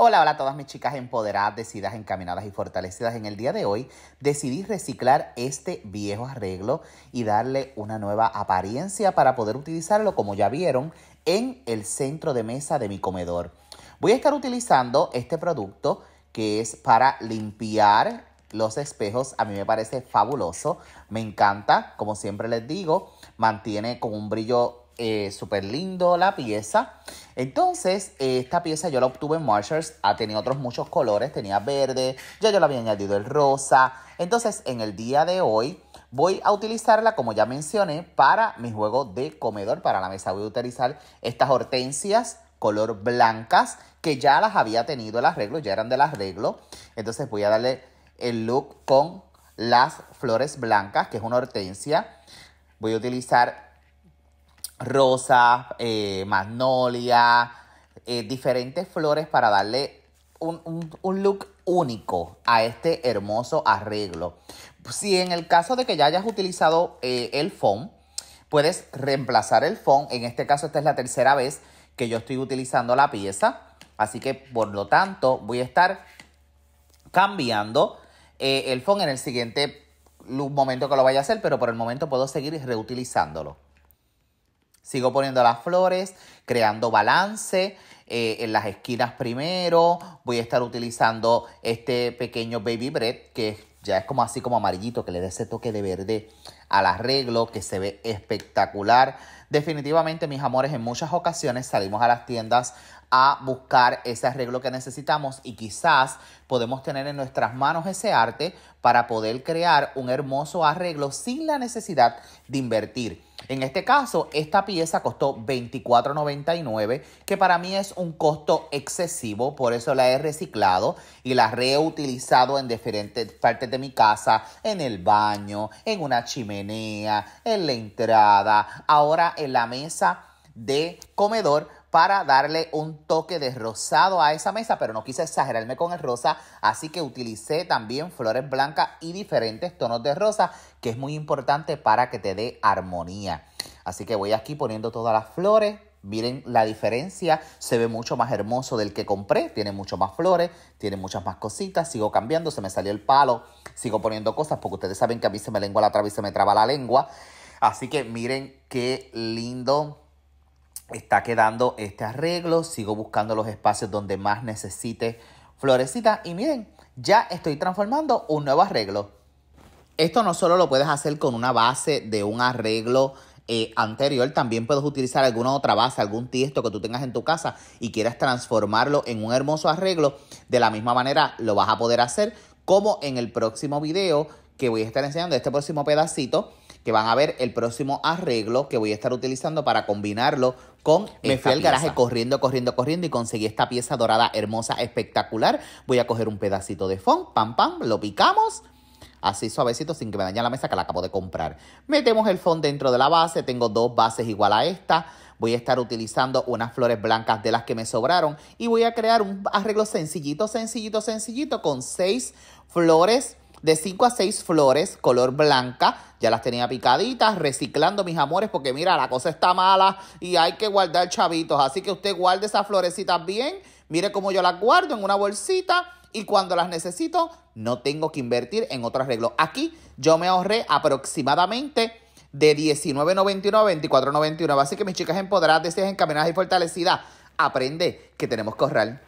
Hola, hola a todas mis chicas empoderadas, decididas, encaminadas y fortalecidas. En el día de hoy decidí reciclar este viejo arreglo y darle una nueva apariencia para poder utilizarlo, como ya vieron, en el centro de mesa de mi comedor. Voy a estar utilizando este producto que es para limpiar los espejos. A mí me parece fabuloso, me encanta, como siempre les digo, mantiene con un brillo eh, súper lindo la pieza. Entonces, eh, esta pieza yo la obtuve en Marshalls. Ha tenido otros muchos colores. Tenía verde. Ya yo la había añadido el rosa. Entonces, en el día de hoy voy a utilizarla, como ya mencioné, para mi juego de comedor. Para la mesa voy a utilizar estas hortensias color blancas que ya las había tenido el arreglo. Ya eran del arreglo. Entonces, voy a darle el look con las flores blancas, que es una hortensia. Voy a utilizar Rosa, eh, magnolia, eh, diferentes flores para darle un, look único a este hermoso arreglo. Si en el caso de que ya hayas utilizado eh, el foam, puedes reemplazar el foam. En este caso, esta es la tercera vez que yo estoy utilizando la pieza. Así que, por lo tanto, voy a estar cambiando el foam en el siguiente momento que lo vaya a hacer, pero por el momento puedo seguir reutilizándolo. Sigo poniendo las flores, creando balance eh, en las esquinas primero. Voy a estar utilizando este pequeño baby bread que ya es como así como amarillito, que le da ese toque de verde al arreglo que se ve espectacular. Definitivamente, mis amores, en muchas ocasiones salimos a las tiendas a buscar ese arreglo que necesitamos y quizás podemos tener en nuestras manos ese arte para poder crear un hermoso arreglo sin la necesidad de invertir en este caso, esta pieza costó $24.99, que para mí es un costo excesivo, por eso la he reciclado y la he reutilizado en diferentes partes de mi casa, en el baño, en una chimenea, en la entrada, ahora en la mesa de comedor para darle un toque de rosado a esa mesa, pero no quise exagerarme con el rosa, así que utilicé también flores blancas y diferentes tonos de rosa, que es muy importante para que te dé armonía. Así que voy aquí poniendo todas las flores, Miren la diferencia, se ve mucho más hermoso del que compré, tiene mucho más flores, tiene muchas más cositas, sigo cambiando, se me salió el palo, sigo poniendo cosas porque ustedes saben que a mí se me lengua la traba y se me traba la lengua. Así que miren qué lindo está quedando este arreglo. Sigo buscando los espacios donde más necesite florecita. Y miren, ya estoy transformando un nuevo arreglo. Esto no solo lo puedes hacer con una base de un arreglo eh, anterior, también puedes utilizar alguna otra base, algún tiesto que tú tengas en tu casa y quieras transformarlo en un hermoso arreglo. De la misma manera lo vas a poder hacer como en el próximo video que voy a estar enseñando, este próximo pedacito que van a ver el próximo arreglo que voy a estar utilizando para combinarlo con Me fui al garaje corriendo, corriendo, corriendo y conseguí esta pieza dorada hermosa, espectacular. Voy a coger un pedacito de fond, pam, pam, lo picamos así suavecito sin que me dañe la mesa que la acabo de comprar. Metemos el fond dentro de la base, tengo dos bases igual a esta. Voy a estar utilizando unas flores blancas de las que me sobraron y voy a crear un arreglo sencillito, sencillito, sencillito con seis flores de 5 a 6 flores, color blanca. Ya las tenía picaditas, reciclando mis amores, porque mira, la cosa está mala y hay que guardar chavitos. Así que usted guarde esas florecitas bien. Mire cómo yo las guardo en una bolsita y cuando las necesito no tengo que invertir en otro arreglo. Aquí yo me ahorré aproximadamente de $19.91 a $24.91, Así que mis chicas empoderadas, deseas encaminadas y fortalecidas, aprende que tenemos que ahorrar.